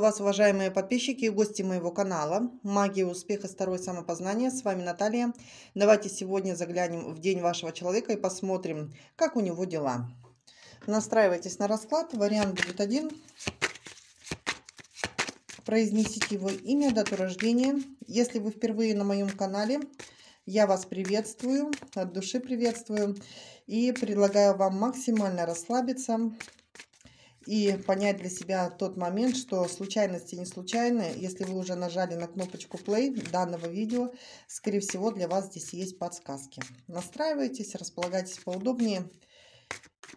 Приветствую вас, уважаемые подписчики и гости моего канала «Магия успеха. Второе самопознание». С вами Наталья. Давайте сегодня заглянем в день вашего человека и посмотрим, как у него дела. Настраивайтесь на расклад. Вариант будет один. Произнесите его имя, дату рождения. Если вы впервые на моем канале, я вас приветствую, от души приветствую и предлагаю вам максимально расслабиться, и понять для себя тот момент, что случайности не случайны. Если вы уже нажали на кнопочку play данного видео, скорее всего для вас здесь есть подсказки. Настраивайтесь, располагайтесь поудобнее,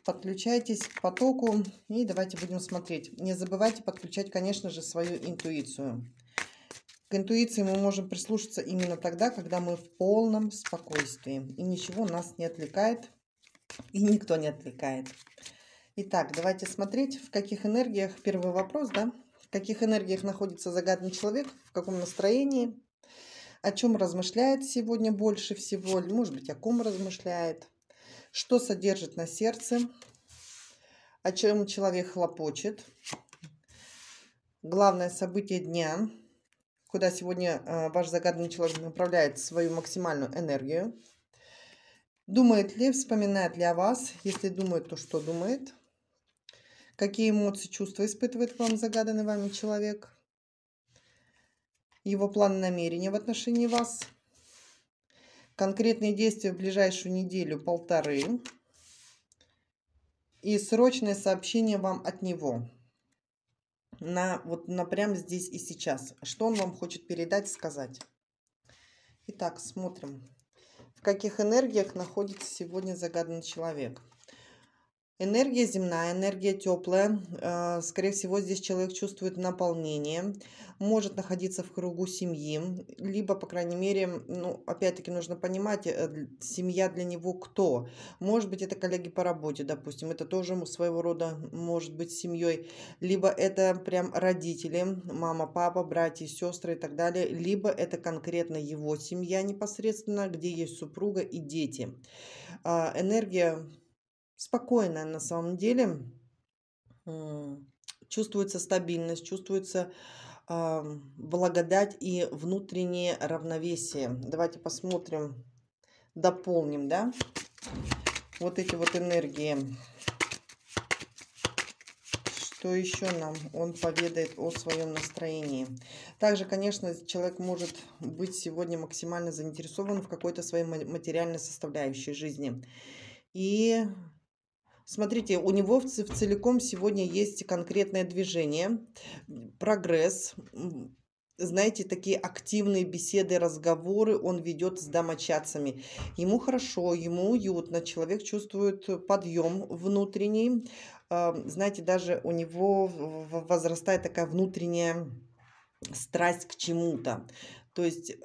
подключайтесь к потоку и давайте будем смотреть. Не забывайте подключать, конечно же, свою интуицию. К интуиции мы можем прислушаться именно тогда, когда мы в полном спокойствии и ничего нас не отвлекает и никто не отвлекает. Итак, давайте смотреть, в каких энергиях, первый вопрос, да, в каких энергиях находится загадный человек, в каком настроении, о чем размышляет сегодня больше всего, или, может быть, о ком размышляет, что содержит на сердце, о чем человек хлопочет, главное событие дня, куда сегодня э, ваш загадный человек направляет свою максимальную энергию. Думает ли, вспоминает ли о вас? Если думает, то что думает? Какие эмоции, чувства испытывает к вам загаданный вами человек? Его план намерения в отношении вас. Конкретные действия в ближайшую неделю-полторы. И срочное сообщение вам от него. На, вот, на прямо здесь и сейчас. Что он вам хочет передать, сказать. Итак, смотрим. В каких энергиях находится сегодня загаданный человек? Энергия земная, энергия теплая. Э, скорее всего, здесь человек чувствует наполнение, может находиться в кругу семьи, либо, по крайней мере, ну, опять-таки нужно понимать, э, семья для него кто. Может быть, это коллеги по работе, допустим, это тоже своего рода может быть семьей, либо это прям родители, мама, папа, братья, сестры и так далее, либо это конкретно его семья непосредственно, где есть супруга и дети. Э, энергия спокойная на самом деле. Чувствуется стабильность, чувствуется благодать и внутреннее равновесие. Давайте посмотрим, дополним, да, вот эти вот энергии. Что еще нам он поведает о своем настроении? Также, конечно, человек может быть сегодня максимально заинтересован в какой-то своей материальной составляющей жизни. И Смотрите, у него в целиком сегодня есть конкретное движение, прогресс, знаете, такие активные беседы, разговоры он ведет с домочадцами. Ему хорошо, ему уютно, человек чувствует подъем внутренний. А, знаете, даже у него возрастает такая внутренняя страсть к чему-то. То есть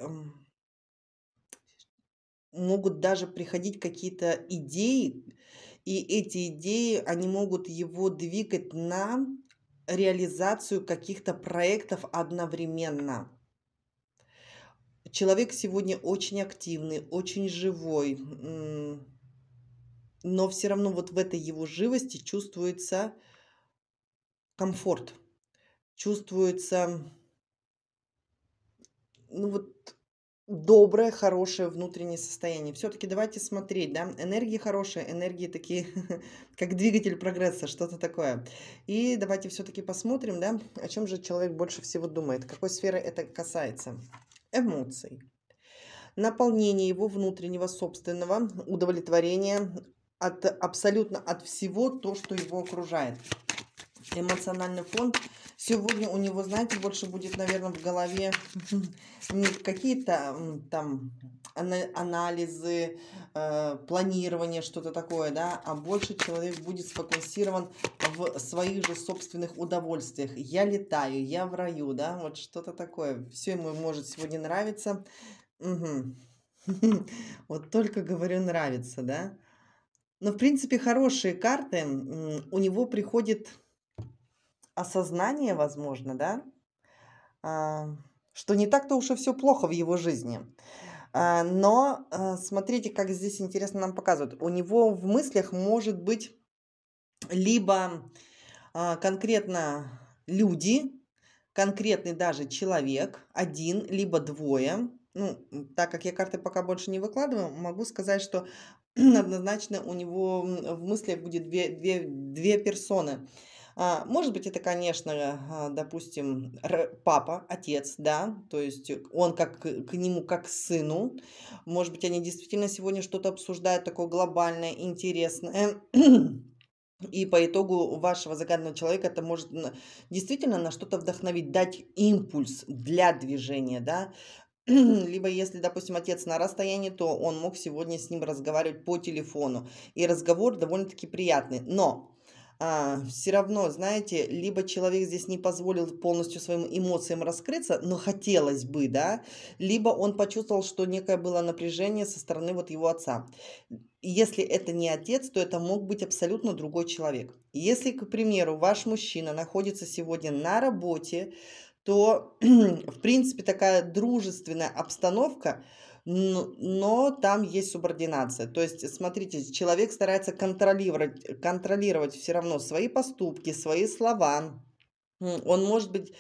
могут даже приходить какие-то идеи, и эти идеи, они могут его двигать на реализацию каких-то проектов одновременно. Человек сегодня очень активный, очень живой, но все равно вот в этой его живости чувствуется комфорт, чувствуется ну вот доброе, хорошее внутреннее состояние. Все-таки давайте смотреть, да, энергии хорошие, энергии такие, как двигатель прогресса, что-то такое. И давайте все-таки посмотрим, да, о чем же человек больше всего думает, какой сферы это касается. Эмоций. Наполнение его внутреннего собственного удовлетворения от абсолютно от всего то, что его окружает. Эмоциональный фонд. Сегодня у него, знаете, больше будет, наверное, в голове какие-то там анализы, э, планирование, что-то такое, да, а больше человек будет сфокусирован в своих же собственных удовольствиях. Я летаю, я в раю, да, вот что-то такое. Все ему может сегодня нравиться. Угу. Вот только говорю нравится, да. Но, в принципе, хорошие карты у него приходит осознание, возможно, да, а, что не так-то уж и все плохо в его жизни. А, но а, смотрите, как здесь интересно нам показывают. У него в мыслях может быть либо конкретно люди, конкретный даже человек, один, либо двое. Ну, так как я карты пока больше не выкладываю, могу сказать, что однозначно у него в мыслях будет две, две, две персоны. А, может быть, это, конечно, а, допустим, папа, отец, да, то есть э, он как э, к нему, как к сыну. Может быть, они действительно сегодня что-то обсуждают такое глобальное, интересное. И по итогу вашего загадного человека это может действительно на что-то вдохновить, дать импульс для движения, да, либо если, допустим, отец на расстоянии, то он мог сегодня с ним разговаривать по телефону. И разговор довольно-таки приятный. Но а, все равно, знаете, либо человек здесь не позволил полностью своим эмоциям раскрыться, но хотелось бы, да, либо он почувствовал, что некое было напряжение со стороны вот его отца. Если это не отец, то это мог быть абсолютно другой человек. Если, к примеру, ваш мужчина находится сегодня на работе, то, в принципе, такая дружественная обстановка – но там есть субординация. То есть, смотрите, человек старается контролировать, контролировать все равно свои поступки, свои слова. Он может быть,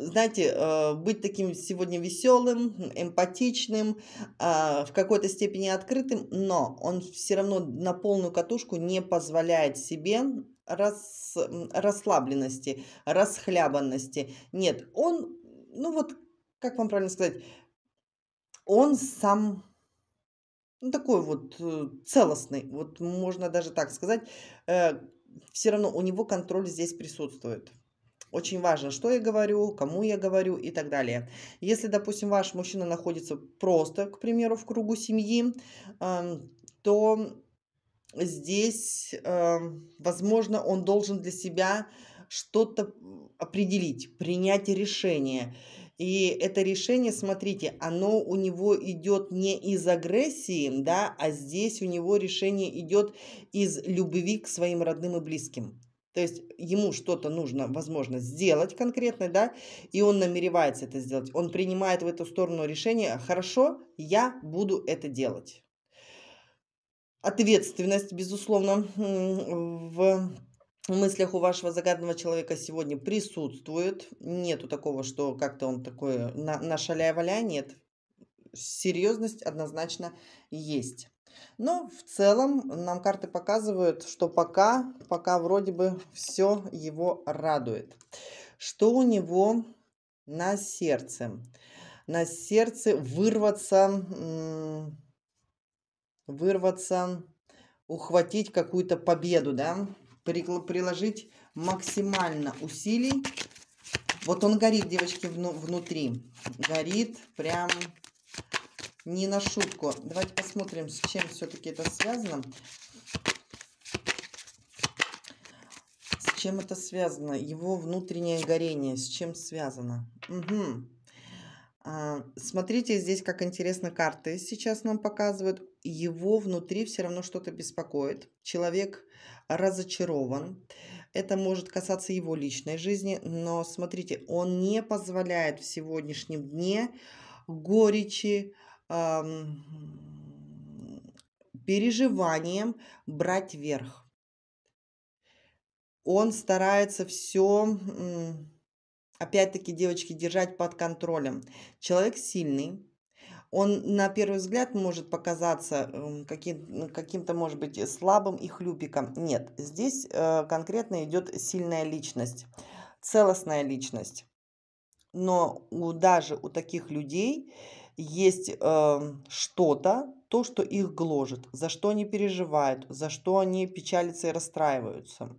знаете, э, быть таким сегодня веселым, эмпатичным, э, в какой-то степени открытым, но он все равно на полную катушку не позволяет себе рас, расслабленности, расхлябанности. Нет, он, ну вот, как вам правильно сказать, он сам ну, такой вот э, целостный, вот можно даже так сказать, э, все равно у него контроль здесь присутствует. Очень важно, что я говорю, кому я говорю и так далее. Если, допустим, ваш мужчина находится просто, к примеру, в кругу семьи, эм, то здесь, э, возможно, он должен для себя что-то определить, принять решение. И это решение, смотрите, оно у него идет не из агрессии, да, а здесь у него решение идет из любви к своим родным и близким. То есть ему что-то нужно, возможно, сделать конкретно, да, и он намеревается это сделать. Он принимает в эту сторону решение, хорошо, я буду это делать. Ответственность, безусловно, в в мыслях у вашего загадного человека сегодня присутствует. Нету такого, что как-то он такой на, на шаляй валя нет. Серьезность однозначно есть. Но в целом нам карты показывают, что пока, пока вроде бы все его радует. Что у него на сердце? На сердце вырваться, вырваться, ухватить какую-то победу, да? приложить максимально усилий. Вот он горит, девочки, внутри. Горит прям не на шутку. Давайте посмотрим, с чем все-таки это связано. С чем это связано? Его внутреннее горение. С чем связано? Угу. А, смотрите здесь, как интересно карты сейчас нам показывают. Его внутри все равно что-то беспокоит. Человек разочарован. Это может касаться его личной жизни, но смотрите, он не позволяет в сегодняшнем дне горечи, эм, переживаниям брать верх. Он старается все... Эм, опять-таки, девочки, держать под контролем. Человек сильный, он на первый взгляд может показаться эм, каким, ну, каким-то, может быть, э, слабым и хлюпиком. Нет, здесь э, конкретно идет сильная личность, целостная личность. Но у, даже у таких людей есть эм, что-то, то, что их гложет, за что они переживают, за что они печалятся и расстраиваются.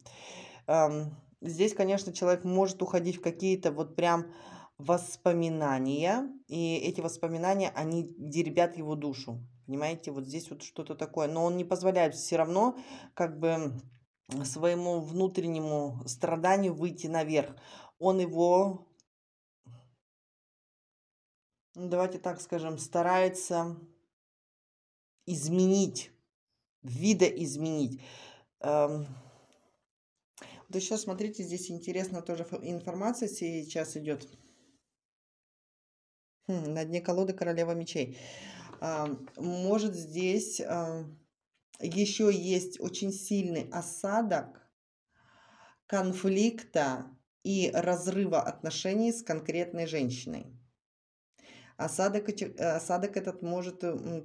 Эм, Здесь, конечно, человек может уходить в какие-то вот прям воспоминания, и эти воспоминания, они деребят его душу. Понимаете, вот здесь вот что-то такое. Но он не позволяет все равно как бы своему внутреннему страданию выйти наверх. Он его, ну, давайте так скажем, старается изменить, видоизменить. Эм, вот еще смотрите, здесь интересно тоже информация сейчас идет. Хм, на дне колоды королева мечей. А, может здесь а, еще есть очень сильный осадок конфликта и разрыва отношений с конкретной женщиной. Осадок, осадок этот может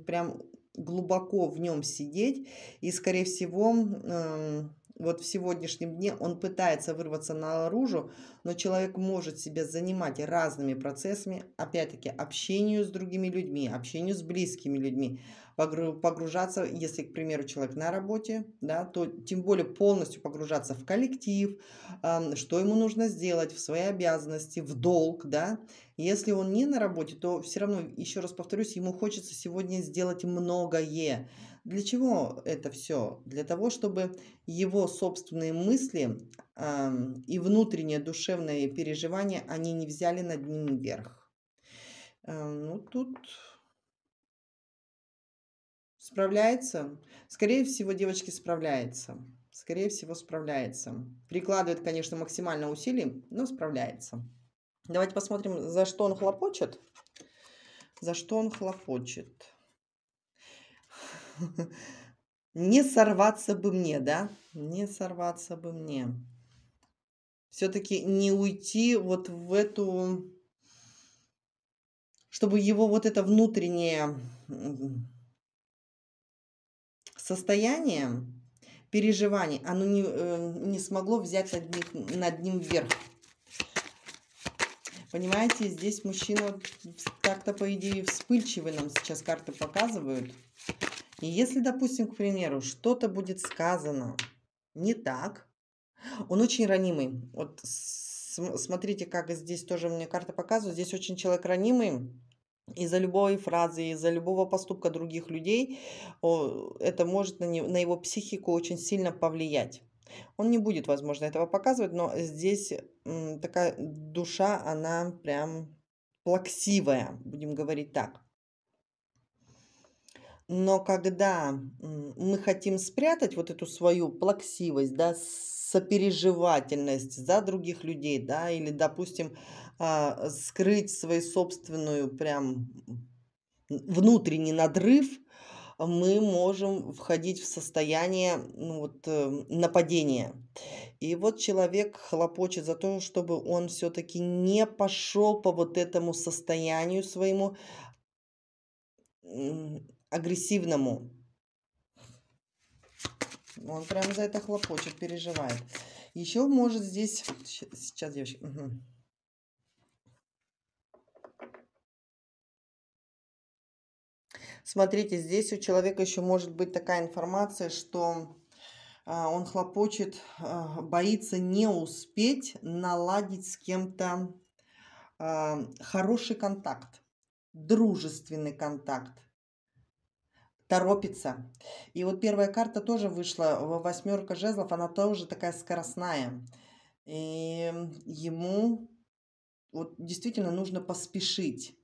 прям глубоко в нем сидеть и, скорее всего, вот в сегодняшнем дне он пытается вырваться наружу, но человек может себя занимать разными процессами, опять-таки общению с другими людьми, общению с близкими людьми, погружаться, если, к примеру, человек на работе, да, то тем более полностью погружаться в коллектив, что ему нужно сделать, в свои обязанности, в долг, да. Если он не на работе, то все равно, еще раз повторюсь, ему хочется сегодня сделать многое, для чего это все? Для того, чтобы его собственные мысли э, и внутренние душевные переживания, они не взяли над ним верх. Э, ну, тут справляется. Скорее всего, девочки справляется. Скорее всего, справляется. Прикладывает, конечно, максимально усилий, но справляется. Давайте посмотрим, за что он хлопочет. За что он хлопочет. Не сорваться бы мне, да? Не сорваться бы мне. Все-таки не уйти вот в эту... Чтобы его вот это внутреннее состояние, переживание, оно не, э, не смогло взять над ним, над ним вверх. Понимаете, здесь мужчина так-то, по идее, вспыльчивый нам сейчас карты показывают. И если, допустим, к примеру, что-то будет сказано не так, он очень ранимый. Вот смотрите, как здесь тоже мне карта показывает. Здесь очень человек ранимый. Из-за любой фразы, из-за любого поступка других людей это может на, на его психику очень сильно повлиять. Он не будет, возможно, этого показывать, но здесь такая душа, она прям плаксивая, будем говорить так. Но когда мы хотим спрятать вот эту свою плаксивость, да, сопереживательность за других людей, да, или, допустим, а, скрыть свою собственную прям внутренний надрыв, мы можем входить в состояние ну, вот, э, нападения. И вот человек хлопочет за то, чтобы он все-таки не пошел по вот этому состоянию своему, агрессивному. Он прям за это хлопочет, переживает. Еще может здесь... Сейчас, девочки. Угу. Смотрите, здесь у человека еще может быть такая информация, что а, он хлопочет, а, боится не успеть наладить с кем-то а, хороший контакт, дружественный контакт, торопится. И вот первая карта тоже вышла, восьмерка жезлов, она тоже такая скоростная. И ему вот действительно нужно поспешить.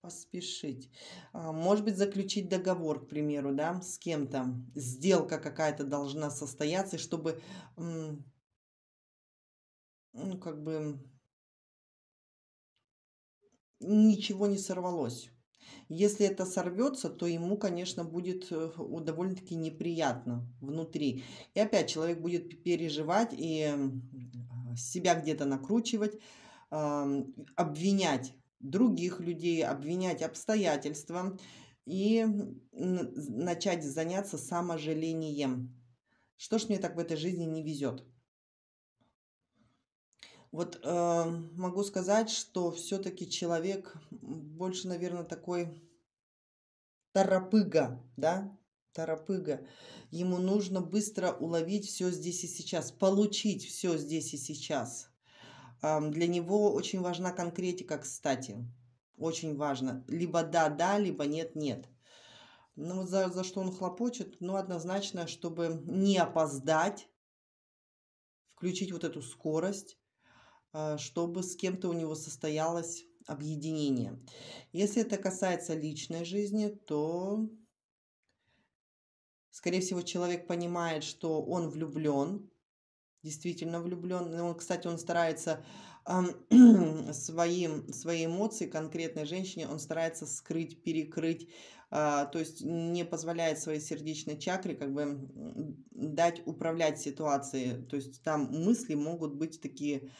Поспешить. А, может быть, заключить договор, к примеру, да, с кем-то. Сделка какая-то должна состояться, чтобы, ну, как бы, ничего не сорвалось. Если это сорвется, то ему, конечно, будет э, довольно-таки неприятно внутри. И опять человек будет переживать и а, себя где-то накручивать, обвинять других людей, обвинять обстоятельства и начать заняться саможалением. Что ж мне так в этой жизни не везет? Вот э, могу сказать, что все-таки человек больше, наверное, такой торопыга, да, торопыга. Ему нужно быстро уловить все здесь и сейчас, получить все здесь и сейчас. Э, для него очень важна конкретика, кстати, очень важно. Либо да-да, либо нет-нет. Ну, за, за что он хлопочет? Ну, однозначно, чтобы не опоздать, включить вот эту скорость, Э, чтобы с кем-то у него состоялось объединение. Если это касается личной жизни, то, скорее всего, человек понимает, что он влюблен, действительно влюблен. Он, кстати, он старается э, эм, свои, свои эмоции конкретной женщине, он старается скрыть, перекрыть, э, то есть не позволяет своей сердечной чакре как бы дать управлять ситуацией. То есть там мысли могут быть такие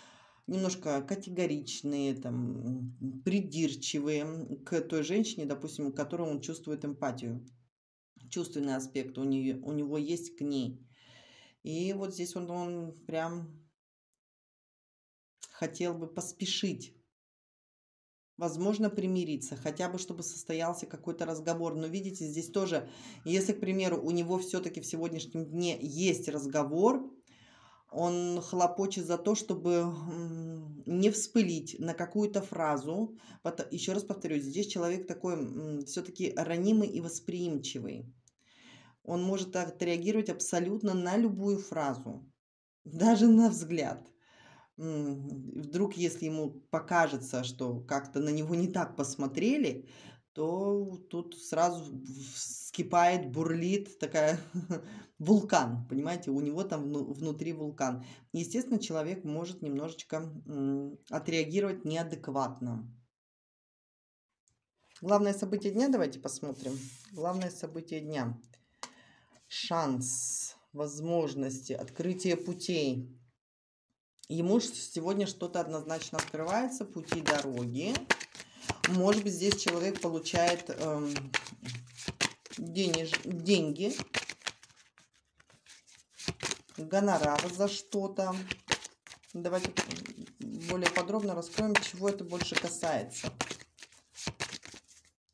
немножко категоричные, там, придирчивые к той женщине, допустим, к которой он чувствует эмпатию. Чувственный аспект у, нее, у него есть к ней. И вот здесь он, он прям хотел бы поспешить. Возможно, примириться, хотя бы чтобы состоялся какой-то разговор. Но видите, здесь тоже, если, к примеру, у него все-таки в сегодняшнем дне есть разговор, он хлопочет за то, чтобы не вспылить на какую-то фразу. Еще раз повторюсь, здесь человек такой все-таки ранимый и восприимчивый. Он может отреагировать абсолютно на любую фразу, даже на взгляд. Вдруг, если ему покажется, что как-то на него не так посмотрели, то тут сразу вскипает, бурлит такая вулкан, понимаете, у него там внутри вулкан. Естественно, человек может немножечко отреагировать неадекватно. Главное событие дня давайте посмотрим. Главное событие дня. Шанс, возможности, открытие путей. Ему сегодня что-то однозначно открывается, пути, дороги. Может быть, здесь человек получает э, денеж, деньги, гонорар за что-то. Давайте более подробно раскроем, чего это больше касается.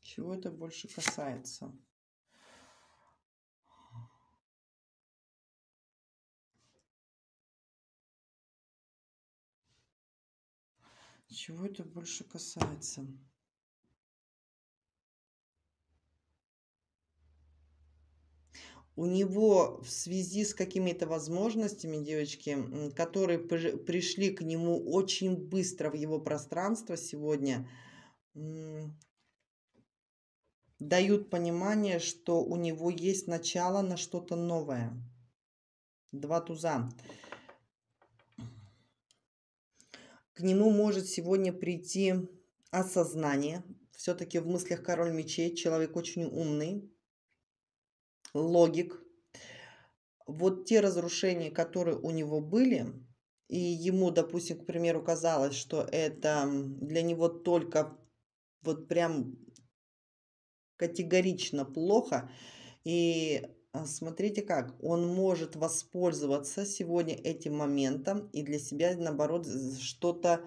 Чего это больше касается. Чего это больше касается? у него в связи с какими-то возможностями, девочки, которые пришли к нему очень быстро в его пространство сегодня, дают понимание, что у него есть начало на что-то новое. Два туза. К нему может сегодня прийти осознание. Все-таки в мыслях король мечей человек очень умный логик. Вот те разрушения, которые у него были, и ему, допустим, к примеру, казалось, что это для него только вот прям категорично плохо, и а, смотрите как, он может воспользоваться сегодня этим моментом и для себя, наоборот, что-то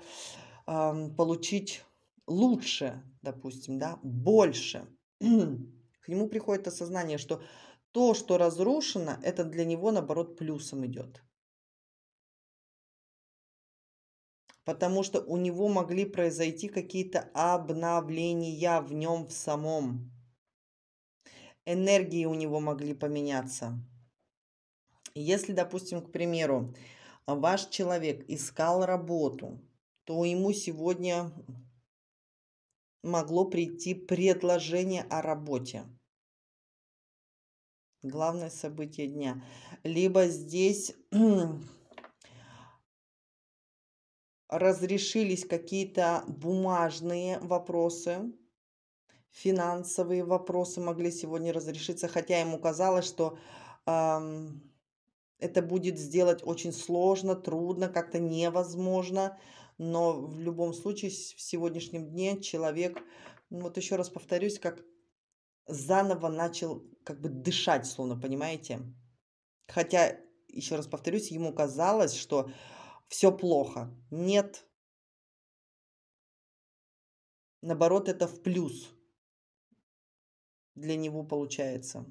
э, получить лучше, допустим, да, больше. К нему приходит осознание, что то, что разрушено, это для него, наоборот, плюсом идет. Потому что у него могли произойти какие-то обновления в нем в самом. Энергии у него могли поменяться. Если, допустим, к примеру, ваш человек искал работу, то ему сегодня могло прийти предложение о работе главное событие дня. Либо здесь разрешились какие-то бумажные вопросы, финансовые вопросы могли сегодня разрешиться, хотя ему казалось, что э, это будет сделать очень сложно, трудно, как-то невозможно, но в любом случае в сегодняшнем дне человек, ну, вот еще раз повторюсь, как заново начал как бы дышать, словно, понимаете? Хотя, еще раз повторюсь, ему казалось, что все плохо. Нет. Наоборот, это в плюс для него получается.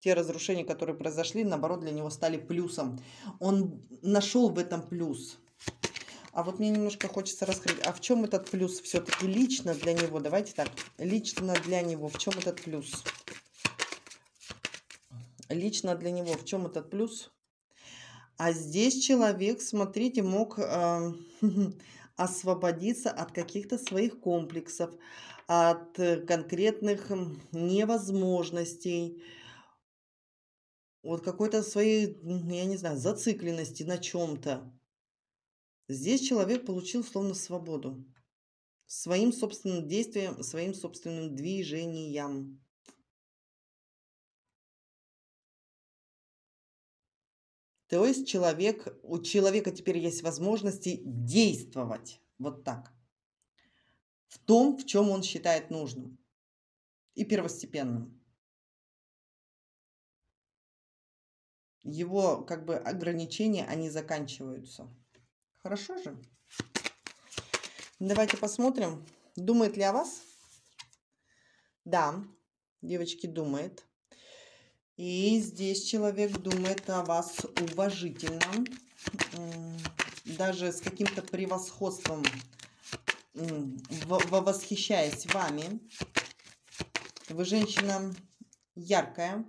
Те разрушения, которые произошли, наоборот, для него стали плюсом. Он нашел в этом плюс – а вот мне немножко хочется раскрыть, а в чем этот плюс все-таки лично для него? Давайте так, лично для него, в чем этот плюс? Лично для него, в чем этот плюс? А здесь человек, смотрите, мог э, освободиться от каких-то своих комплексов, от конкретных невозможностей, вот какой-то своей, ну, я не знаю, зацикленности на чем-то. Здесь человек получил словно свободу. Своим собственным действием, своим собственным движением. То есть человек, у человека теперь есть возможности действовать вот так. В том, в чем он считает нужным и первостепенным. Его как бы ограничения, они заканчиваются. Хорошо же? Давайте посмотрим, думает ли о вас. Да, девочки, думает. И здесь человек думает о вас уважительно, даже с каким-то превосходством, восхищаясь вами. Вы женщина яркая,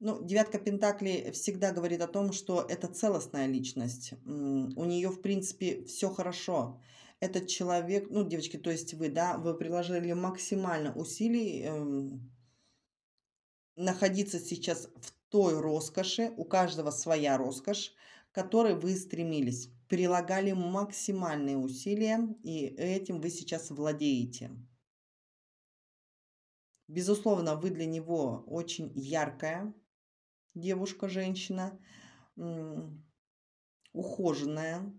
ну, девятка Пентаклей всегда говорит о том, что это целостная личность. У нее, в принципе, все хорошо. Этот человек, ну, девочки, то есть вы, да, вы приложили максимально усилий эм, находиться сейчас в той роскоши, у каждого своя роскошь, к которой вы стремились. Прилагали максимальные усилия, и этим вы сейчас владеете. Безусловно, вы для него очень яркая, девушка, женщина, ухоженная.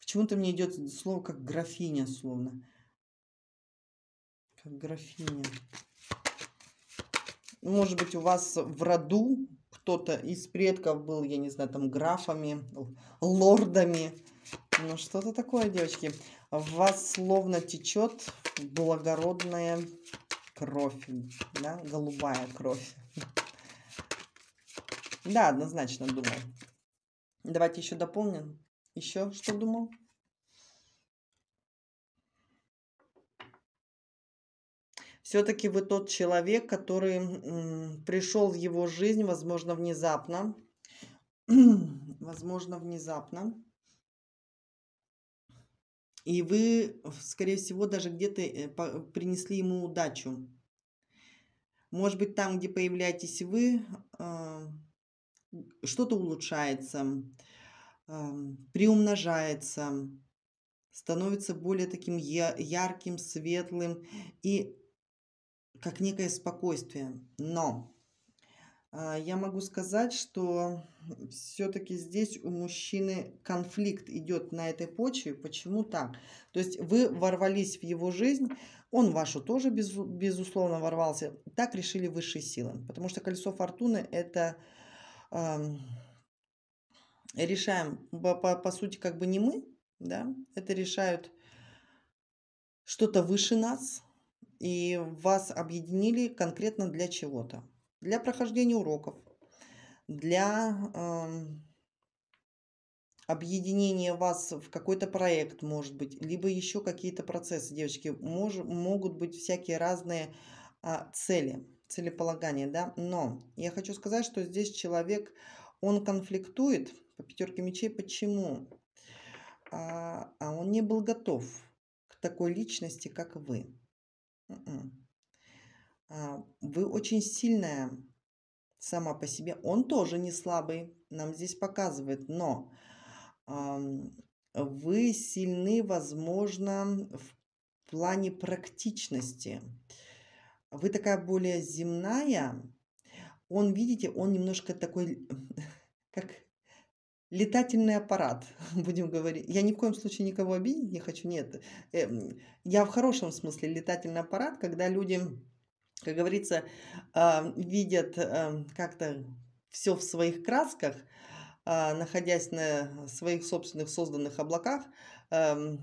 Почему-то мне идет слово как графиня, словно. Как графиня. Может быть, у вас в роду кто-то из предков был, я не знаю, там графами, лордами. Ну, что-то такое, девочки. В вас словно течет благородная кровь, да, голубая кровь. Да, однозначно думал. Давайте еще дополним. Еще что думал? Все-таки вы тот человек, который пришел в его жизнь, возможно, внезапно. возможно, внезапно. И вы, скорее всего, даже где-то э, принесли ему удачу. Может быть, там, где появляетесь вы, а, что-то улучшается, а, приумножается, становится более таким ярким, светлым и как некое спокойствие. Но а, я могу сказать, что все-таки здесь у мужчины конфликт идет на этой почве. Почему так? То есть вы ворвались в его жизнь, он вашу тоже, без, безусловно, ворвался. Так решили высшие силы. Потому что колесо фортуны это э, решаем, по, по, по сути, как бы не мы, да, это решают что-то выше нас, и вас объединили конкретно для чего-то для прохождения уроков, для э, объединения вас в какой-то проект, может быть, либо еще какие-то процессы, девочки, мож, могут быть всякие разные э, цели, целеполагания, да, но я хочу сказать, что здесь человек, он конфликтует по пятерке мечей, почему? А, а он не был готов к такой личности, как вы. М-м. А, вы очень сильная сама по себе. Он тоже не слабый, нам здесь показывает, но вы сильны, возможно, в плане практичности. Вы такая более земная. Он, видите, он немножко такой, как летательный аппарат, будем говорить. Я ни в коем случае никого обидеть не хочу, нет. Эм, я в хорошем смысле летательный аппарат, когда люди как говорится, видят как-то все в своих красках, а, находясь на своих собственных созданных облаках, это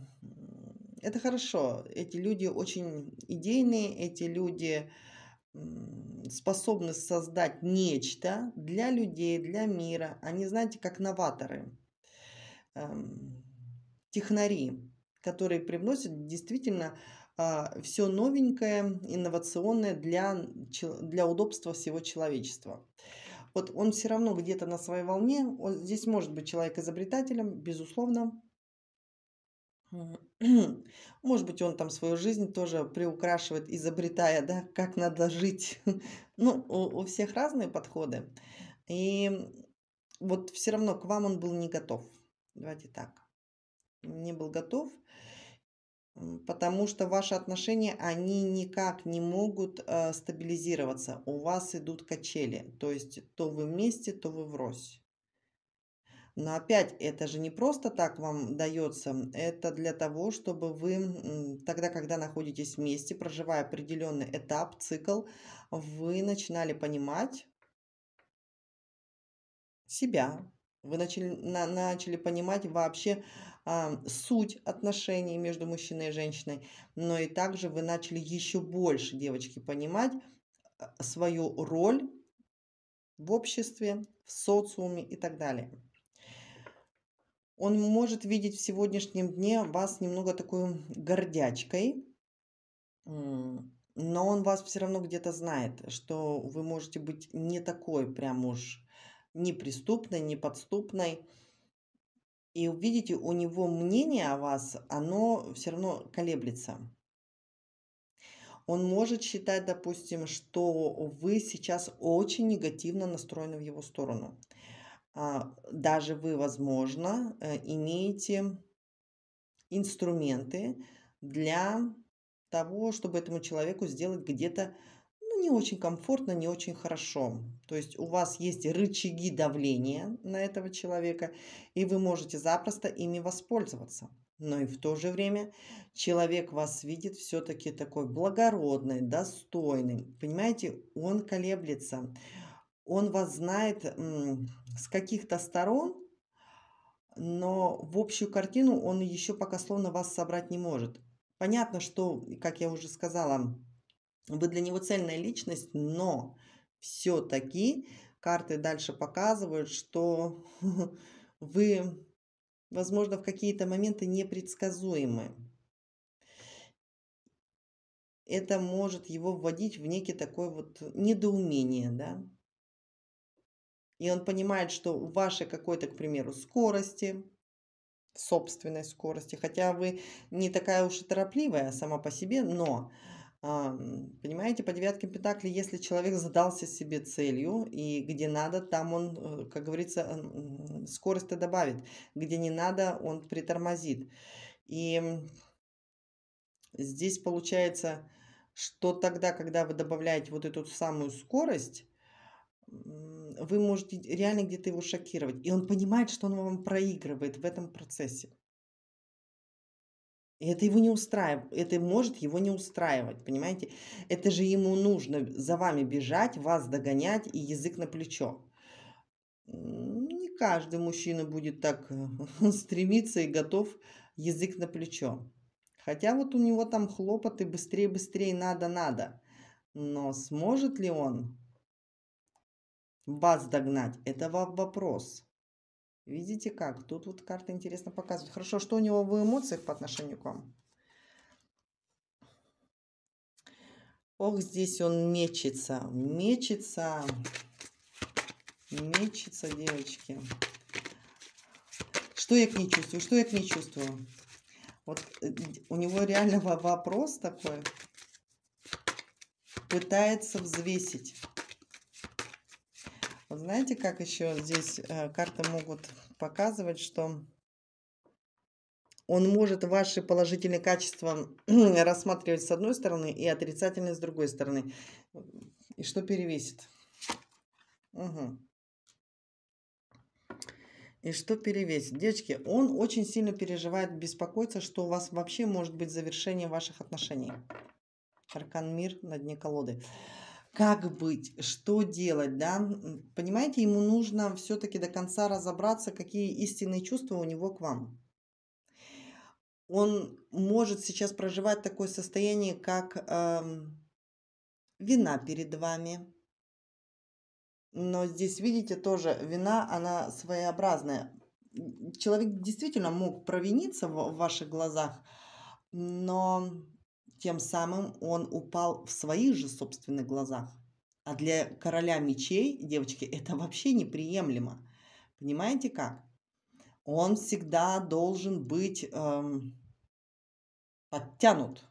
хорошо. Эти люди очень идейные, эти люди способны создать нечто для людей, для мира. Они, знаете, как новаторы, технари, которые привносят действительно а, все новенькое, инновационное для, для удобства всего человечества. Вот он все равно где-то на своей волне. Он, здесь может быть человек изобретателем, безусловно. Может быть, он там свою жизнь тоже приукрашивает, изобретая, да, как надо жить. Ну, у, у всех разные подходы. И вот все равно к вам он был не готов. Давайте так. Не был готов потому что ваши отношения, они никак не могут э, стабилизироваться. У вас идут качели, то есть то вы вместе, то вы врозь. Но опять, это же не просто так вам дается, это для того, чтобы вы, тогда, когда находитесь вместе, проживая определенный этап, цикл, вы начинали понимать себя, вы начали, на, начали понимать вообще, а, суть отношений между мужчиной и женщиной, но и также вы начали еще больше, девочки, понимать а, свою роль в обществе, в социуме и так далее. Он может видеть в сегодняшнем дне вас немного такой гордячкой, но он вас все равно где-то знает, что вы можете быть не такой прям уж неприступной, неподступной, подступной и увидите, у него мнение о вас, оно все равно колеблется. Он может считать, допустим, что вы сейчас очень негативно настроены в его сторону. А, даже вы, возможно, э, имеете инструменты для того, чтобы этому человеку сделать где-то не очень комфортно, не очень хорошо. То есть у вас есть рычаги давления на этого человека, и вы можете запросто ими воспользоваться. Но и в то же время человек вас видит все-таки такой благородный, достойный. Понимаете, он колеблется, он вас знает с каких-то сторон, но в общую картину он еще пока словно вас собрать не может. Понятно, что, как я уже сказала, вы для него цельная личность, но все-таки карты дальше показывают, что вы, возможно, в какие-то моменты непредсказуемы. Это может его вводить в некий такой вот недоумение, да. И он понимает, что у вашей какой-то, к примеру, скорости, собственной скорости, хотя вы не такая уж и торопливая сама по себе, но а, понимаете, по девятке Пентаклей, если человек задался себе целью, и где надо, там он, э, как говорится, скорость-то добавит. Где не надо, он притормозит. И здесь получается, что тогда, когда вы добавляете вот эту самую скорость, вы можете реально где-то его шокировать. И он понимает, что он вам проигрывает в этом процессе. И Это его не устраивает, это может его не устраивать, понимаете? Это же ему нужно за вами бежать, вас догонять и язык на плечо. Не каждый мужчина будет так э, стремиться и готов язык на плечо. Хотя вот у него там хлопоты быстрее, быстрее, надо, надо. Но сможет ли он вас догнать? Это вопрос. Видите как? Тут вот карта интересно показывает. Хорошо, что у него в эмоциях по отношению к вам? Ох, здесь он мечется, мечется, мечется, девочки. Что я к ней чувствую, что я к ней чувствую? Вот э, у него реально вопрос такой. Пытается взвесить. Знаете, как еще здесь э, карты могут показывать, что он может ваши положительные качества рассматривать с одной стороны и отрицательные с другой стороны. И что перевесит? Угу. И что перевесит? Девочки, он очень сильно переживает, беспокоится, что у вас вообще может быть завершение ваших отношений. Аркан Мир на дне колоды как быть, что делать, да. Понимаете, ему нужно все-таки до конца разобраться, какие истинные чувства у него к вам. Он может сейчас проживать такое состояние, как э, вина перед вами. Но здесь, видите, тоже вина, она своеобразная. Человек действительно мог провиниться в ваших глазах, но тем самым он упал в своих же собственных глазах. А для короля мечей, девочки, это вообще неприемлемо. Понимаете как? Он всегда должен быть эм, подтянут.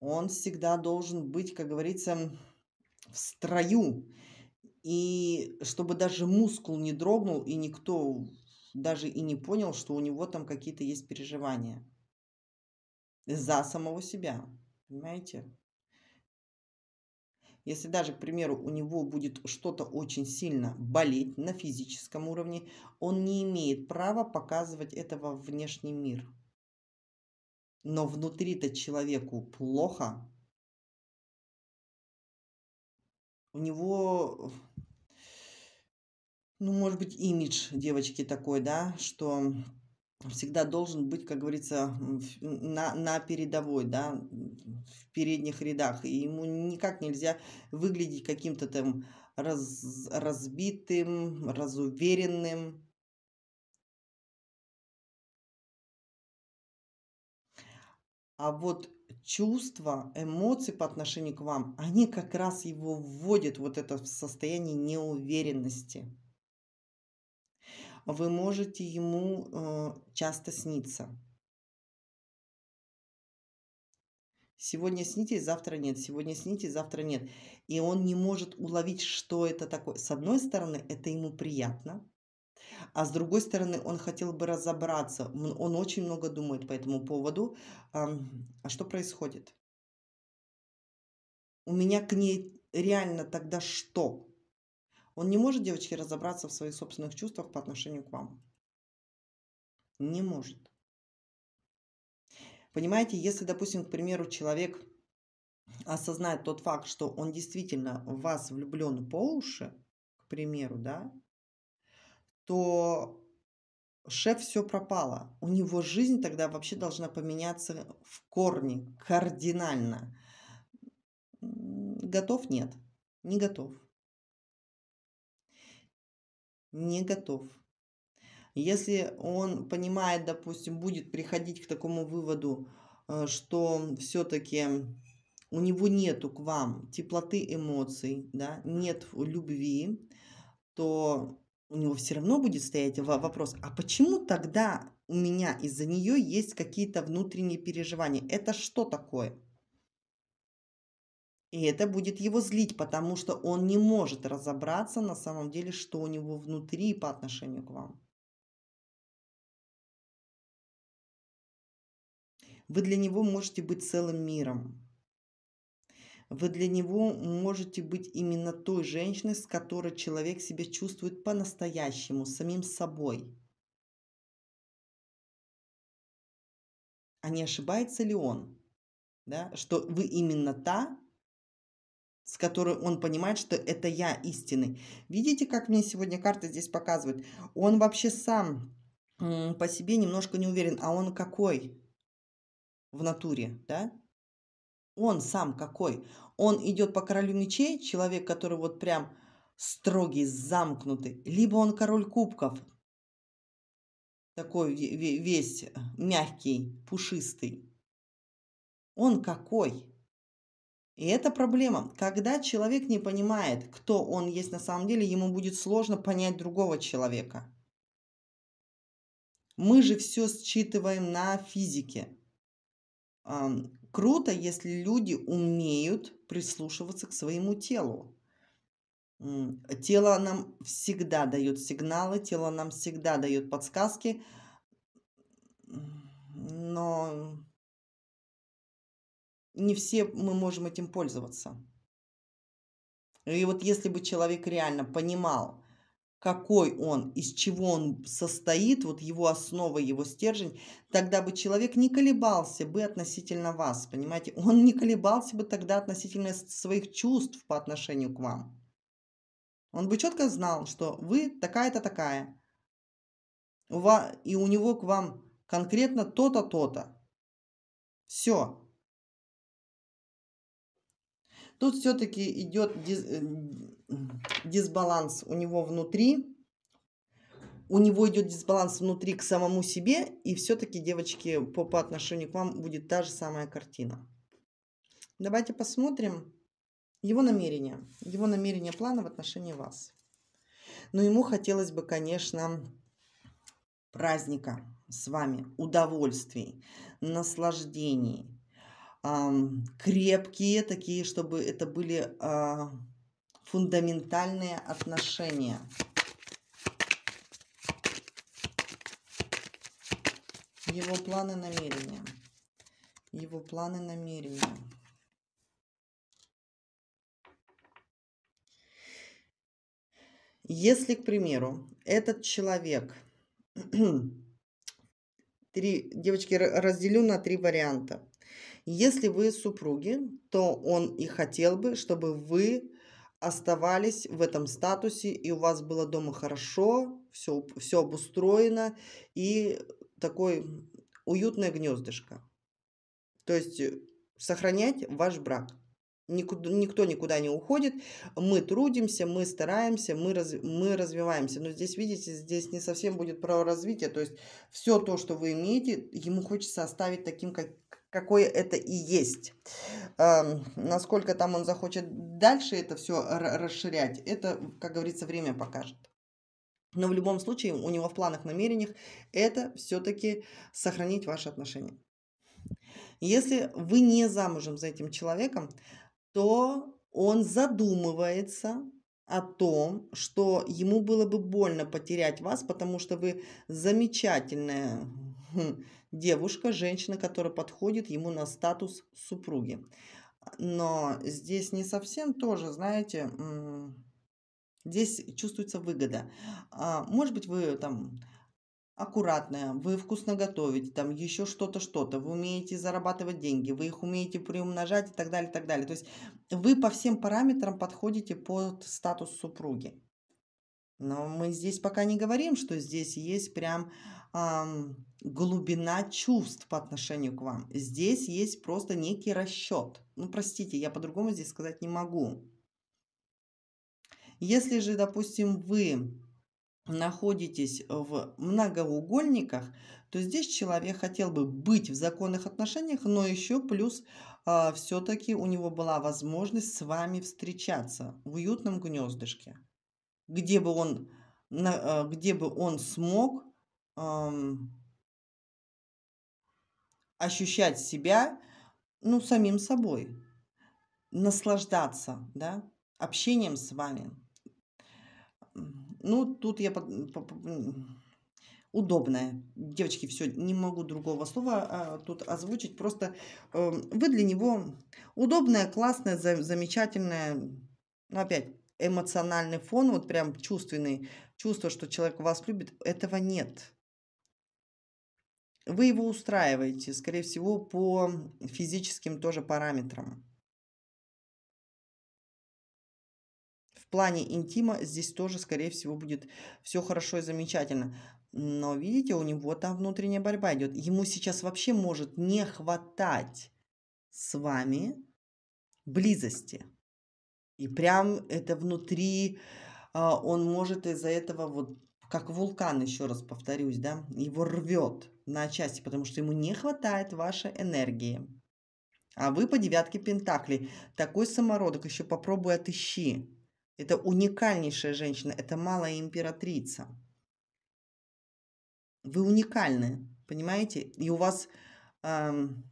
Он всегда должен быть, как говорится, в строю. И чтобы даже мускул не дрогнул, и никто даже и не понял, что у него там какие-то есть переживания за самого себя. Понимаете? Если даже, к примеру, у него будет что-то очень сильно болеть на физическом уровне, он не имеет права показывать этого в внешний мир. Но внутри-то человеку плохо. У него, ну, может быть, имидж девочки такой, да, что всегда должен быть, как говорится, на, на передовой, да, в передних рядах. И ему никак нельзя выглядеть каким-то там раз, разбитым, разуверенным. А вот чувства, эмоции по отношению к вам, они как раз его вводят вот это в состояние неуверенности вы можете ему э, часто сниться. Сегодня снитесь, завтра нет. Сегодня снитесь, завтра нет. И он не может уловить, что это такое. С одной стороны, это ему приятно. А с другой стороны, он хотел бы разобраться. Он очень много думает по этому поводу. А что происходит? У меня к ней реально тогда что? Он не может, девочки, разобраться в своих собственных чувствах по отношению к вам. Не может. Понимаете, если, допустим, к примеру, человек осознает тот факт, что он действительно в вас влюблен по уши, к примеру, да, то шеф все пропало. У него жизнь тогда вообще должна поменяться в корне, кардинально. Готов? Нет. Не готов не готов. Если он понимает, допустим, будет приходить к такому выводу, э, что все-таки у него нету к вам теплоты эмоций, да, нет любви, то у него все равно будет стоять вопрос, а почему тогда у меня из-за нее есть какие-то внутренние переживания? Это что такое? И это будет его злить, потому что он не может разобраться на самом деле, что у него внутри по отношению к вам. Вы для него можете быть целым миром. Вы для него можете быть именно той женщиной, с которой человек себя чувствует по-настоящему, самим собой. А не ошибается ли он, да, что вы именно та, с которой он понимает, что это я истинный. Видите, как мне сегодня карта здесь показывает? Он вообще сам по себе немножко не уверен, а он какой в натуре, да? Он сам какой? Он идет по королю мечей, человек, который вот прям строгий, замкнутый, либо он король кубков, такой весь мягкий, пушистый. Он какой? И это проблема. Когда человек не понимает, кто он есть на самом деле, ему будет сложно понять другого человека. Мы же все считываем на физике. Круто, если люди умеют прислушиваться к своему телу. Тело нам всегда дает сигналы, тело нам всегда дает подсказки, но не все мы можем этим пользоваться. И вот если бы человек реально понимал, какой он, из чего он состоит, вот его основа, его стержень, тогда бы человек не колебался бы относительно вас, понимаете? Он не колебался бы тогда относительно своих чувств по отношению к вам. Он бы четко знал, что вы такая-то такая, и у него к вам конкретно то-то, то-то. Все. Тут все-таки идет дис, э, дисбаланс у него внутри. У него идет дисбаланс внутри к самому себе, и все-таки, девочки, по, по отношению к вам будет та же самая картина. Давайте посмотрим его намерение, его намерение плана в отношении вас. Но ему хотелось бы, конечно, праздника с вами, удовольствий, наслаждений, крепкие, такие, чтобы это были а, фундаментальные отношения. Его планы намерения. Его планы намерения. Если, к примеру, этот человек, три, девочки, разделю на три варианта. Если вы супруги, то он и хотел бы, чтобы вы оставались в этом статусе, и у вас было дома хорошо, все, все обустроено, и такое уютное гнездышко. То есть э, сохранять ваш брак. Никуда, никто никуда не уходит, мы трудимся, мы стараемся, мы, раз, мы развиваемся. Но здесь, видите, здесь не совсем будет про развитие, то есть все то, что вы имеете, ему хочется оставить таким, как, какое это и есть. Насколько там он захочет дальше это все расширять, это, как говорится, время покажет. Но в любом случае у него в планах, намерениях это все-таки сохранить ваши отношения. Если вы не замужем за этим человеком, то он задумывается о том, что ему было бы больно потерять вас, потому что вы замечательная хм, девушка, женщина, которая подходит ему на статус супруги. Но здесь не совсем тоже, знаете, здесь чувствуется выгода. А, может быть, вы там аккуратная, вы вкусно готовите, там еще что-то, что-то, вы умеете зарабатывать деньги, вы их умеете приумножать и так далее, и так далее. То есть вы по всем параметрам подходите под статус супруги. Но мы здесь пока не говорим, что здесь есть прям глубина чувств по отношению к вам. Здесь есть просто некий расчет. Ну, простите, я по-другому здесь сказать не могу. Если же, допустим, вы находитесь в многоугольниках, то здесь человек хотел бы быть в законных отношениях, но еще плюс э, а, все-таки у него была возможность с вами встречаться в уютном гнездышке, где бы он, на, э, где бы он смог эм, ощущать себя, ну, самим собой, наслаждаться, да, общением с вами. Ну, тут я удобное. Девочки, все, не могу другого слова а, тут озвучить. Просто э, вы для него удобное, классное, за, замечательное, ну, опять, эмоциональный фон, вот прям чувственный, чувство, что человек вас любит, этого нет вы его устраиваете, скорее всего, по физическим тоже параметрам. В плане интима здесь тоже, скорее всего, будет все хорошо и замечательно. Но видите, у него там внутренняя борьба идет. Ему сейчас вообще может не хватать с вами близости. И прям это внутри а, он может из-за этого вот как вулкан, еще раз повторюсь, да, его рвет на части, потому что ему не хватает вашей энергии. А вы по девятке Пентаклей. Такой самородок еще попробуй отыщи. Это уникальнейшая женщина, это малая императрица. Вы уникальны, понимаете? И у вас... Эм,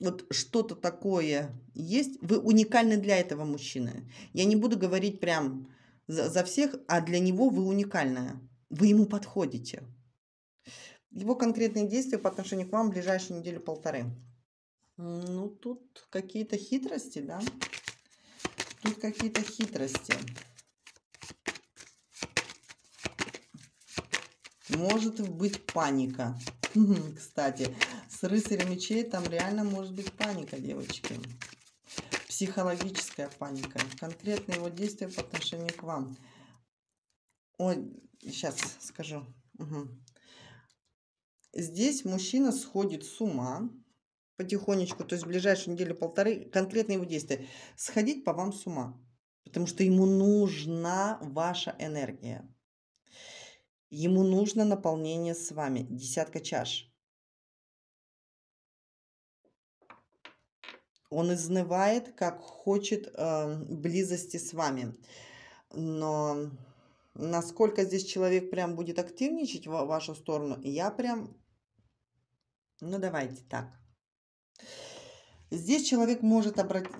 вот что-то такое есть, вы уникальны для этого мужчины. Я не буду говорить прям за, за всех, а для него вы уникальная. Вы ему подходите. Его конкретные действия по отношению к вам в ближайшую неделю-полторы. Ну, тут какие-то хитрости, да? Тут какие-то хитрости. Может быть паника. Кстати, с рыцарем мечей там реально может быть паника, девочки психологическая паника, конкретные его действия по отношению к вам. Ой, сейчас скажу. Угу. Здесь мужчина сходит с ума потихонечку, то есть в ближайшую неделю-полторы, конкретные его действия. Сходить по вам с ума, потому что ему нужна ваша энергия. Ему нужно наполнение с вами, десятка чаш. Он изнывает, как хочет э, близости с вами. Но насколько здесь человек прям будет активничать в вашу сторону, я прям... Ну, давайте так. Здесь человек может обратить...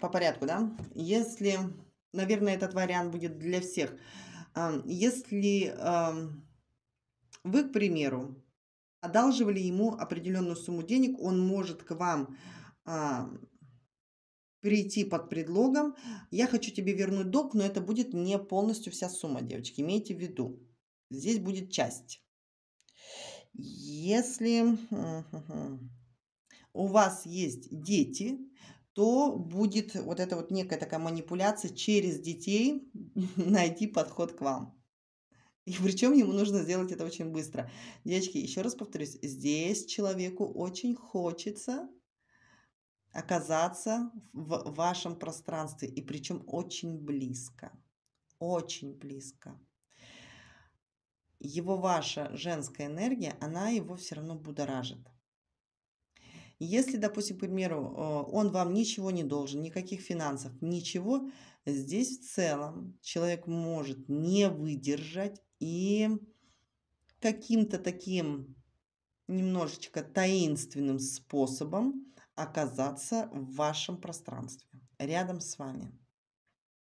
По порядку, да? Если... Наверное, этот вариант будет для всех. Э, если э, вы, к примеру, одалживали ему определенную сумму денег, он может к вам э, прийти под предлогом, я хочу тебе вернуть долг, но это будет не полностью вся сумма, девочки, имейте в виду. Здесь будет часть. Если у вас есть дети, то будет вот эта вот некая такая манипуляция через детей найти подход к вам. И причем ему нужно сделать это очень быстро. Девочки, еще раз повторюсь, здесь человеку очень хочется оказаться в вашем пространстве, и причем очень близко, очень близко. Его ваша женская энергия, она его все равно будоражит. Если, допустим, к примеру, э, он вам ничего не должен, никаких финансов, ничего, здесь в целом человек может не выдержать и каким-то таким немножечко таинственным способом оказаться в вашем пространстве, рядом с вами.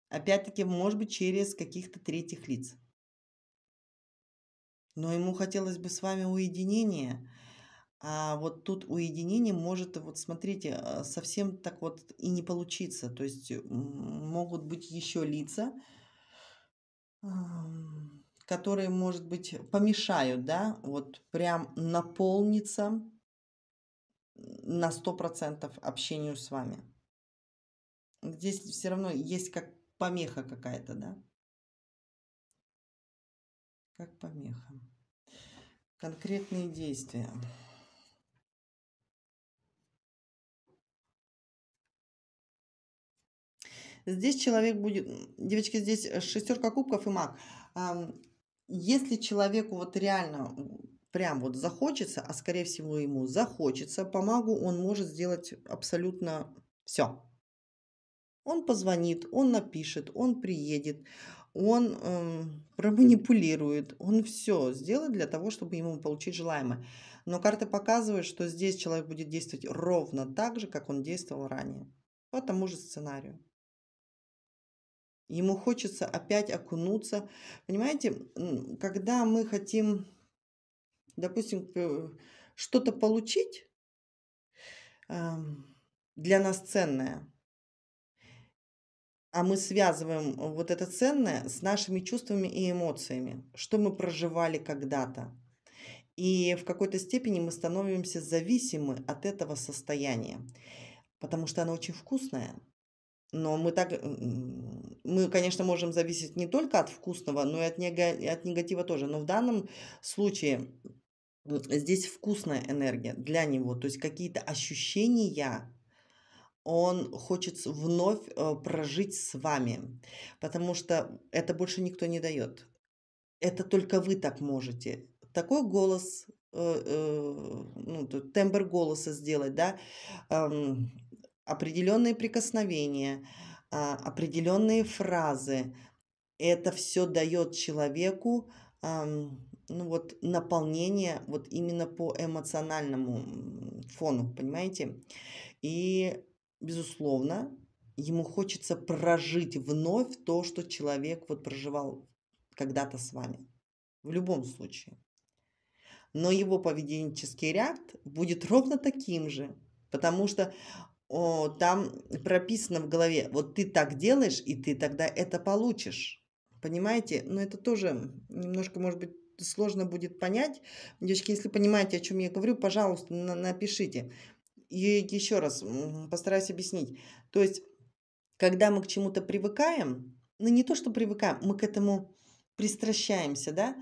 Опять-таки, может быть, через каких-то третьих лиц. Но ему хотелось бы с вами уединения, а вот тут уединение может, вот смотрите, э, совсем так вот и не получиться. То есть э, могут быть еще лица, которые, может быть, помешают, да, вот прям наполниться на 100% общению с вами. Здесь все равно есть как помеха какая-то, да? Как помеха. Конкретные действия. Здесь человек будет... Девочки, здесь шестерка кубков и маг. Если человеку вот реально прям вот захочется, а скорее всего ему захочется, помогу, он может сделать абсолютно все. Он позвонит, он напишет, он приедет, он э, проманипулирует, он все сделает для того, чтобы ему получить желаемое. Но карты показывают, что здесь человек будет действовать ровно так же, как он действовал ранее, по тому же сценарию. Ему хочется опять окунуться. Понимаете, когда мы хотим допустим, что-то получить для нас ценное, а мы связываем э, вот это ценное с нашими чувствами и эмоциями, что мы проживали когда-то. И в какой-то степени мы становимся зависимы от этого состояния, потому что оно очень вкусное. Но мы так, мы, конечно, можем зависеть не только от вкусного, но и от, нега, от негатива тоже. Но в данном случае здесь вкусная энергия для него, то есть какие-то ощущения он хочет вновь э, прожить с вами, потому что это больше никто не дает. Это только вы так можете. Такой голос, э, э, ну, тембр голоса сделать, да, определенные прикосновения, а, определенные фразы. Это все дает человеку ну вот наполнение вот именно по эмоциональному фону, понимаете? И, безусловно, ему хочется прожить вновь то, что человек вот проживал когда-то с вами. В любом случае. Но его поведенческий ряд будет ровно таким же, потому что о, там прописано в голове, вот ты так делаешь, и ты тогда это получишь. Понимаете? Но это тоже немножко, может быть, сложно будет понять. Девочки, если понимаете, о чем я говорю, пожалуйста, на напишите. И еще раз постараюсь объяснить. То есть, когда мы к чему-то привыкаем, ну не то, что привыкаем, мы к этому пристращаемся, да,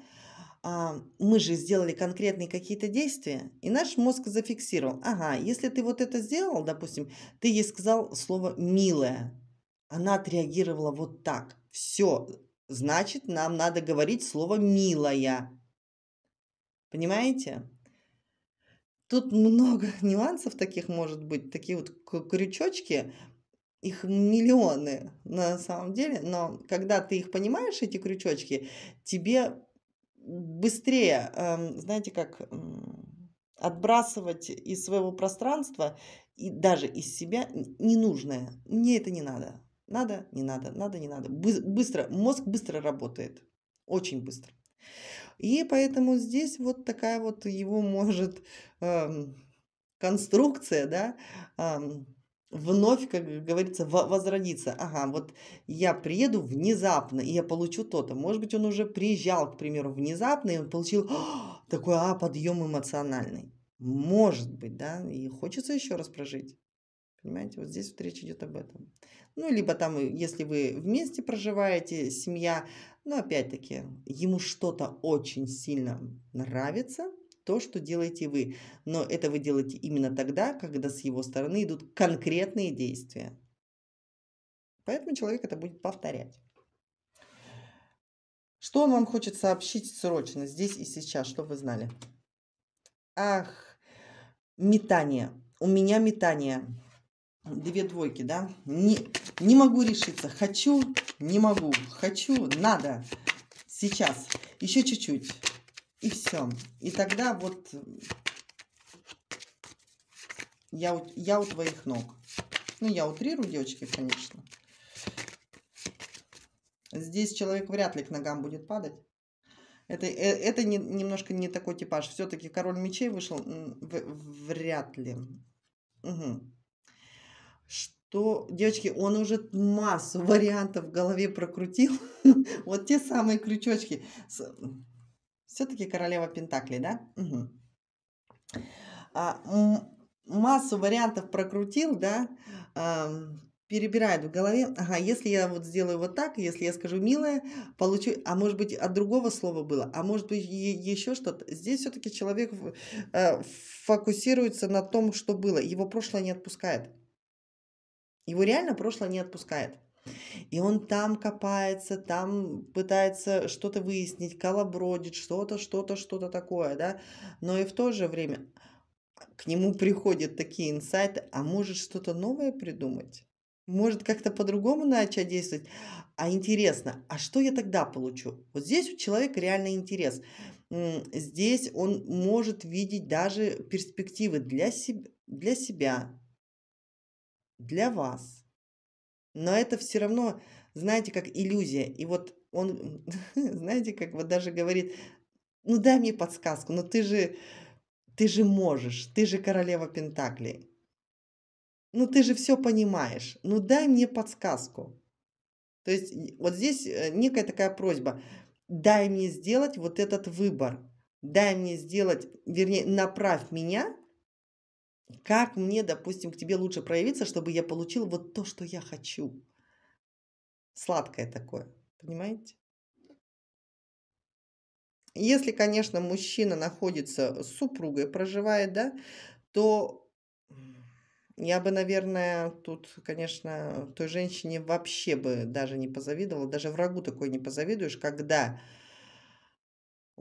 а, мы же сделали конкретные какие-то действия, и наш мозг зафиксировал, ага, если ты вот это сделал, допустим, ты ей сказал слово «милая», она отреагировала вот так, все, Значит, нам надо говорить слово «милая». Понимаете? Тут много нюансов таких может быть, такие вот крючочки, их миллионы на самом деле, но когда ты их понимаешь, эти крючочки, тебе быстрее, эм, знаете, как отбрасывать из своего пространства и даже из себя ненужное. Мне это не надо. Надо, не надо, надо, не надо. Быстро, мозг быстро работает. Очень быстро. И поэтому здесь вот такая вот его может эм, конструкция, да, эм, вновь, как говорится, возродиться. Ага, вот я приеду внезапно, и я получу то-то. Может быть, он уже приезжал, к примеру, внезапно, и он получил такой а, подъем эмоциональный. Может быть, да, и хочется еще раз прожить. Понимаете, вот здесь вот речь идет об этом. Ну, либо там, э, если вы вместе проживаете, семья, ну, опять-таки, ему что-то очень сильно нравится, то, что делаете вы. Но это вы делаете именно тогда, когда с его стороны идут конкретные действия. Поэтому человек это будет повторять. Что он вам хочет сообщить срочно, здесь и сейчас, что вы знали? Ах, метание. У меня метание две двойки, да? Не, не могу решиться. Хочу, не могу. Хочу, надо. Сейчас. Еще чуть-чуть. И все. И тогда вот я, у, я у твоих ног. Ну, я утрирую, девочки, конечно. Здесь человек вряд ли к ногам будет падать. Это, э, это не, немножко не такой типаж. Все-таки король мечей вышел в вряд ли. Угу что, девочки, он уже массу вариантов в голове прокрутил. Вот те самые крючочки. Все-таки королева Пентаклей, да? А, массу вариантов прокрутил, да? перебирает в голове, ага, если я вот сделаю вот так, если я скажу милая, получу, а может быть от другого слова было, а может быть еще что-то. Здесь все-таки человек э, фокусируется на том, что было, его прошлое не отпускает. Его реально прошлое не отпускает. И он там копается, там пытается что-то выяснить, колобродит, что-то, что-то, что-то такое, да. Но и в то же время к нему приходят такие инсайты, а может что-то новое придумать? Может как-то по-другому начать действовать? А интересно, а что я тогда получу? Вот здесь у человека реальный интерес. Здесь он может видеть даже перспективы для, себе, для себя, для вас. Но это все равно, знаете, как иллюзия. И вот он, знаете, как вот даже говорит, ну дай мне подсказку, но ты же, ты же можешь, ты же королева Пентаклей. Ну ты же все понимаешь, ну дай мне подсказку. То есть вот здесь э, некая такая просьба, дай мне сделать вот этот выбор, дай мне сделать, вернее, направь меня как мне, допустим, к тебе лучше проявиться, чтобы я получил вот то, что я хочу? Сладкое такое, понимаете? Если, конечно, мужчина находится с супругой, проживает, да, то я бы, наверное, тут, конечно, той женщине вообще бы даже не позавидовала, даже врагу такой не позавидуешь, когда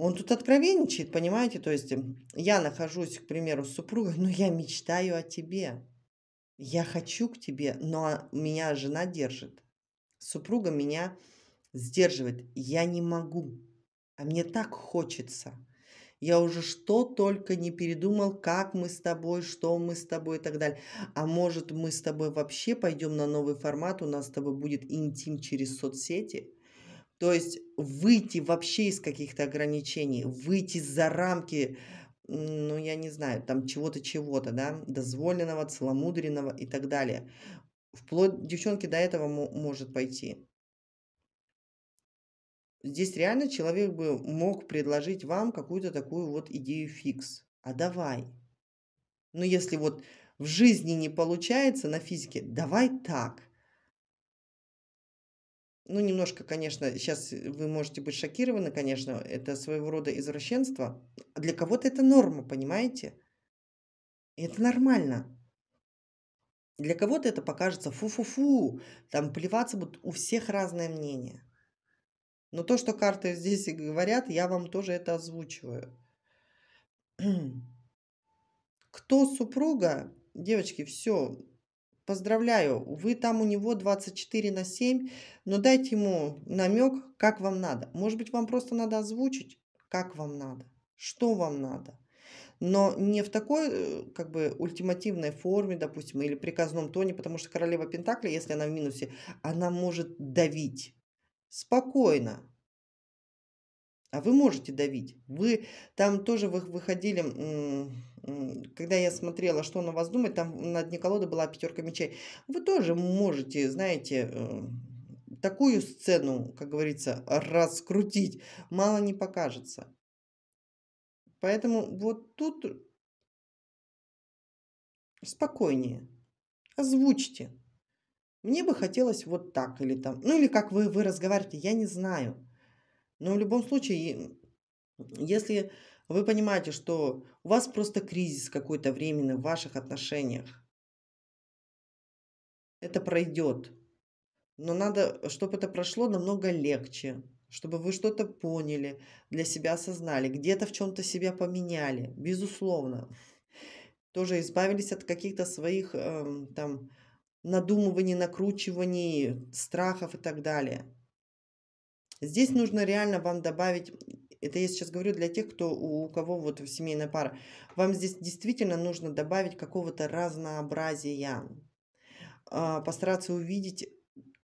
он тут откровенничает, понимаете? То есть эм, я нахожусь, к примеру, с супругой, но я мечтаю о тебе. Я хочу к тебе, но меня жена держит. Супруга меня сдерживает. Я не могу. А мне так хочется. Я уже что только не передумал, как мы с тобой, что мы с тобой и так далее. А может, мы с тобой вообще пойдем на новый формат, у нас с тобой будет интим через соцсети – то есть выйти вообще из каких-то ограничений, выйти за рамки, ну, я не знаю, там чего-то, чего-то, да, дозволенного, целомудренного и так далее. Вплоть девчонки до этого может пойти. Здесь реально человек бы мог предложить вам какую-то такую вот идею фикс. А давай. Ну, если вот в жизни не получается на физике, давай так ну, немножко, конечно, сейчас э, вы можете быть шокированы, конечно, это своего рода извращенство. Для кого-то это норма, понимаете? это нормально. Для кого-то это покажется фу-фу-фу, там плеваться будут, у всех разное мнение. Но то, что карты здесь говорят, я вам тоже это озвучиваю. Кто супруга, девочки, все, Поздравляю, вы там у него 24 на 7, но дайте ему намек, как вам надо. Может быть, вам просто надо озвучить, как вам надо, что вам надо. Но не в такой, э, как бы, ультимативной форме, допустим, или приказном тоне, потому что королева Пентакли, если она в минусе, она может давить. Спокойно, а вы можете давить. Вы там тоже выходили когда я смотрела, что он на вас думает, там на дне колоды была пятерка мечей. Вы тоже можете, знаете, э, такую сцену, как говорится, раскрутить. Мало не покажется. Поэтому вот тут спокойнее. Озвучьте. Мне бы хотелось вот так или там. Ну или как вы, вы разговариваете, я не знаю. Но в любом случае, если а вы понимаете, что у вас просто кризис какой-то временный в ваших отношениях. Это пройдет. Но надо, чтобы это прошло намного легче, чтобы вы что-то поняли, для себя осознали, где-то в чем-то себя поменяли, безусловно. Тоже избавились от каких-то своих э, там надумываний, накручиваний, страхов и так далее. Здесь нужно реально вам добавить это я сейчас говорю для тех, кто у, у кого вот семейная пара, вам здесь действительно нужно добавить какого-то разнообразия, а, постараться увидеть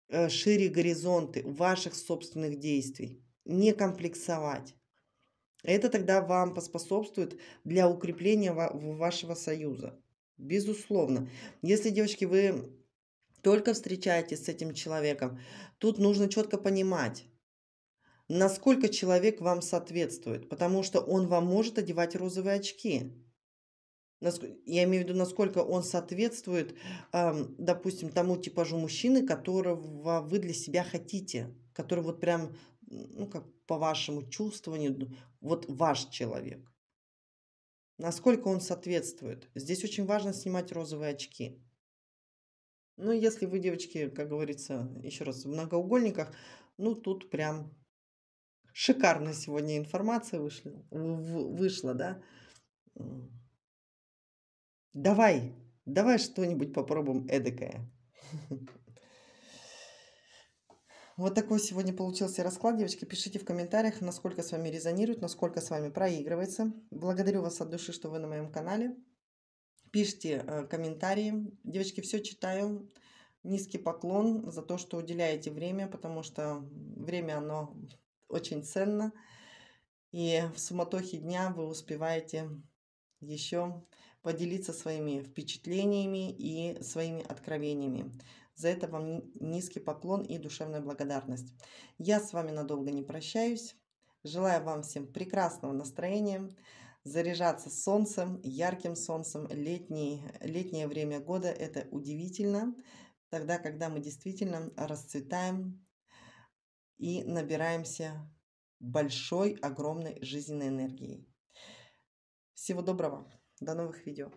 э, шире горизонты ваших собственных действий, не комплексовать. Это тогда вам поспособствует для укрепления вашего союза. Безусловно. Если, девочки, вы только встречаетесь с этим человеком, тут нужно четко понимать, насколько человек вам соответствует, потому что он вам может одевать розовые очки. Я имею в виду, насколько он соответствует, допустим, тому типажу мужчины, которого вы для себя хотите, который вот прям, ну, как по вашему чувствованию, вот ваш человек. Насколько он соответствует. Здесь очень важно снимать розовые очки. Ну, если вы, девочки, как говорится, еще раз, в многоугольниках, ну, тут прям Шикарная сегодня информация вышла, вышла да? Давай, давай что-нибудь попробуем эдакое. Вот такой сегодня получился расклад. Девочки, пишите в комментариях, насколько с вами резонирует, насколько с вами проигрывается. Благодарю вас от души, что вы на моем канале. Пишите э, комментарии. Девочки, все читаю. Низкий поклон за то, что уделяете время, потому что время, оно очень ценно. И в суматохе дня вы успеваете еще поделиться своими впечатлениями и своими откровениями. За это вам низкий поклон и душевная благодарность. Я с вами надолго не прощаюсь. Желаю вам всем прекрасного настроения, заряжаться солнцем, ярким солнцем. Летний, летнее время года – это удивительно, тогда, когда мы действительно расцветаем, и набираемся большой, огромной жизненной энергией. Всего доброго, до новых видео.